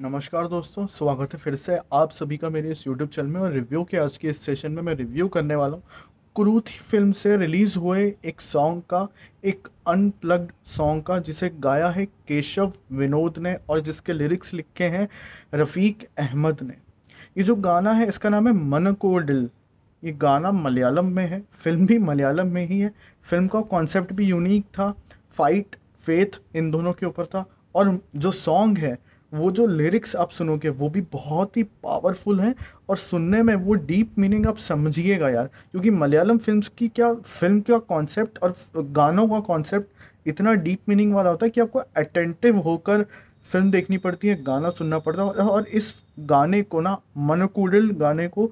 नमस्कार दोस्तों स्वागत है फिर से आप सभी का मेरे इस यूट्यूब चैनल में और रिव्यू के आज के इस सेशन में मैं रिव्यू करने वाला हूँ क्रूथी फिल्म से रिलीज़ हुए एक सॉन्ग का एक अनप्लग्ड सॉन्ग का जिसे गाया है केशव विनोद ने और जिसके लिरिक्स लिखे हैं रफ़ीक अहमद ने ये जो गाना है इसका नाम है मन को डिल ये गाना मलयालम में है फिल्म भी मलयालम में ही है फिल्म का कॉन्सेप्ट भी यूनिक था फाइट फेथ इन दोनों के ऊपर था और जो सॉन्ग है वो जो लिरिक्स आप सुनोगे वो भी बहुत ही पावरफुल हैं और सुनने में वो डीप मीनिंग आप समझिएगा यार क्योंकि मलयालम फिल्म की क्या फिल्म का कॉन्सेप्ट और गानों का कॉन्सेप्ट इतना डीप मीनिंग वाला होता है कि आपको अटेंटिव होकर फिल्म देखनी पड़ती है गाना सुनना पड़ता है और इस गाने को ना मनकुडिल गाने को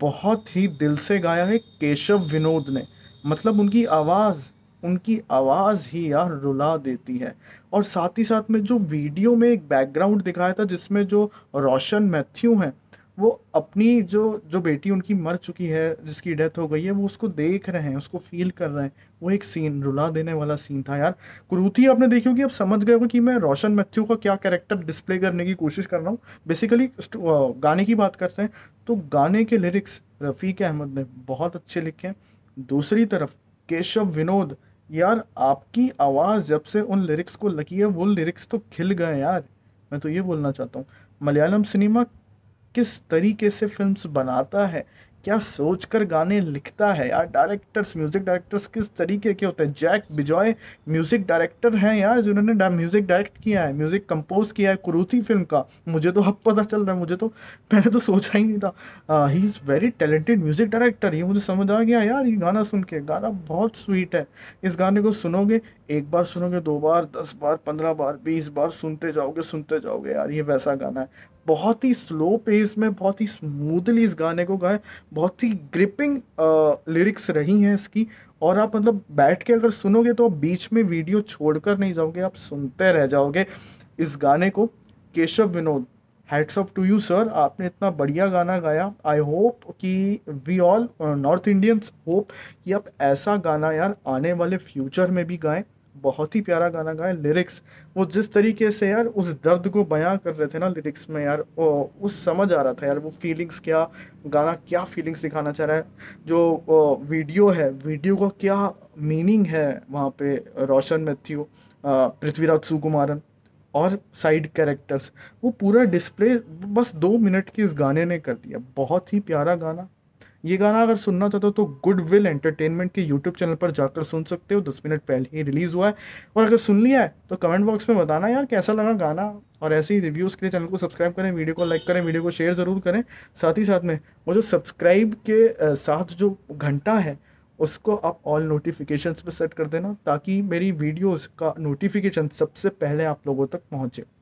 बहुत ही दिल से गाया है केशव विनोद ने मतलब उनकी आवाज़ उनकी आवाज़ ही यार रुला देती है और साथ ही साथ में जो वीडियो में एक बैकग्राउंड दिखाया था जिसमें जो रोशन मैथ्यू हैं वो अपनी जो जो बेटी उनकी मर चुकी है जिसकी डेथ हो गई है वो उसको देख रहे हैं उसको फील कर रहे हैं वो एक सीन रुला देने वाला सीन था यार क्रूथी आपने देखी होगी अब समझ गए हो कि मैं रोशन मैथ्यू का क्या कैरेक्टर डिस्प्ले करने की कोशिश कर रहा हूँ बेसिकली गाने की बात करते हैं तो गाने के लिरिक्स रफ़ीक अहमद ने बहुत अच्छे लिखे हैं दूसरी तरफ केशव विनोद यार आपकी आवाज़ जब से उन लिरिक्स को लगी है वो लिरिक्स तो खिल गए यार मैं तो ये बोलना चाहता हूँ मलयालम सिनेमा किस तरीके से फिल्म्स बनाता है क्या सोच कर गाने लिखता है यार डायरेक्टर्स म्यूज़िक डायरेक्टर्स किस तरीके के होते हैं जैक बिजॉय म्यूज़िक डायरेक्टर हैं यार जिन्होंने म्यूज़िक डायरेक्ट किया है म्यूज़िक कंपोज किया है कुरूती फिल्म का मुझे तो अब पता चल रहा है मुझे तो मैंने तो सोचा ही नहीं था he is very talented music director ये मुझे समझ आ गया यार ये गाना सुन के गाना बहुत स्वीट है इस गाने को सुनोगे एक बार सुनोगे दो बार दस बार पंद्रह बार बीस बार सुनते जाओगे सुनते जाओगे यार ये वैसा गाना है बहुत ही स्लो पेस में बहुत ही स्मूथली इस गाने को गाए बहुत ही ग्रिपिंग लिरिक्स रही हैं इसकी और आप मतलब बैठ के अगर सुनोगे तो आप बीच में वीडियो छोड़कर नहीं जाओगे आप सुनते रह जाओगे इस गाने को Keshav Vinod hats off to you sir आपने इतना बढ़िया गाना गाया आई होप कि we all North Indians hope कि आप ऐसा गाना यार आने वाले फ्यूचर में भी गाएं बहुत ही प्यारा गाना गाया लिरिक्स वो जिस तरीके से यार उस दर्द को बयां कर रहे थे ना लिरिक्स में यार वो उस समझ आ रहा था यार वो फीलिंग्स क्या गाना क्या फीलिंग्स दिखाना चाह रहा है जो वीडियो है वीडियो का क्या मीनिंग है वहाँ पे रोशन मैथ्यू पृथ्वीराज सुकुमारन और साइड कैरेक्टर्स वो पूरा डिस्प्ले बस दो मिनट की इस गाने ने कर दिया बहुत ही प्यारा गाना ये गाना अगर सुनना चाहते हो तो गुड विल एंटरटेनमेंट के यूट्यूब चैनल पर जाकर सुन सकते हो दस मिनट पहले ही रिलीज़ हुआ है और अगर सुन लिया है तो कमेंट बॉक्स में बताना यार कैसा लगा गाना और ऐसे ही रिव्यूज़ के लिए चैनल को सब्सक्राइब करें वीडियो को लाइक करें वीडियो को शेयर ज़रूर करें साथ ही साथ में वो जो सब्सक्राइब के साथ जो घंटा है उसको आप ऑल नोटिफिकेशन पर सेट कर देना ताकि मेरी वीडियोज़ का नोटिफिकेशन सबसे पहले आप लोगों तक पहुँचे